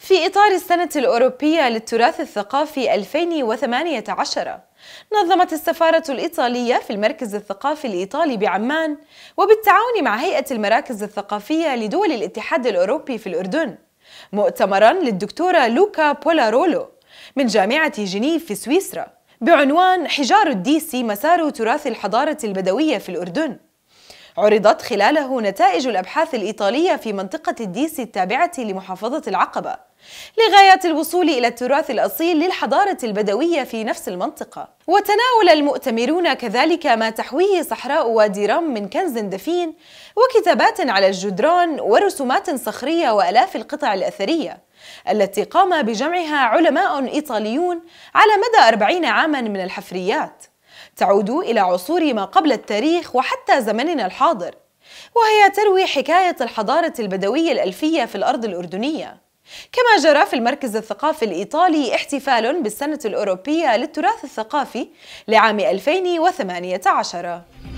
في إطار السنة الأوروبية للتراث الثقافي 2018 نظمت السفارة الإيطالية في المركز الثقافي الإيطالي بعمان وبالتعاون مع هيئة المراكز الثقافية لدول الاتحاد الأوروبي في الأردن مؤتمرا للدكتورة لوكا بولارولو من جامعة جنيف في سويسرا بعنوان حجار الديسي مسار تراث الحضارة البدوية في الأردن عرضت خلاله نتائج الأبحاث الإيطالية في منطقة الديس التابعة لمحافظة العقبة لغاية الوصول إلى التراث الأصيل للحضارة البدوية في نفس المنطقة وتناول المؤتمرون كذلك ما تحويه صحراء وادي رم من كنز دفين وكتابات على الجدران ورسومات صخرية وألاف القطع الأثرية التي قام بجمعها علماء إيطاليون على مدى أربعين عاما من الحفريات تعود إلى عصور ما قبل التاريخ وحتى زمننا الحاضر وهي تروي حكاية الحضارة البدوية الألفية في الأرض الأردنية كما جرى في المركز الثقافي الإيطالي احتفال بالسنة الأوروبية للتراث الثقافي لعام 2018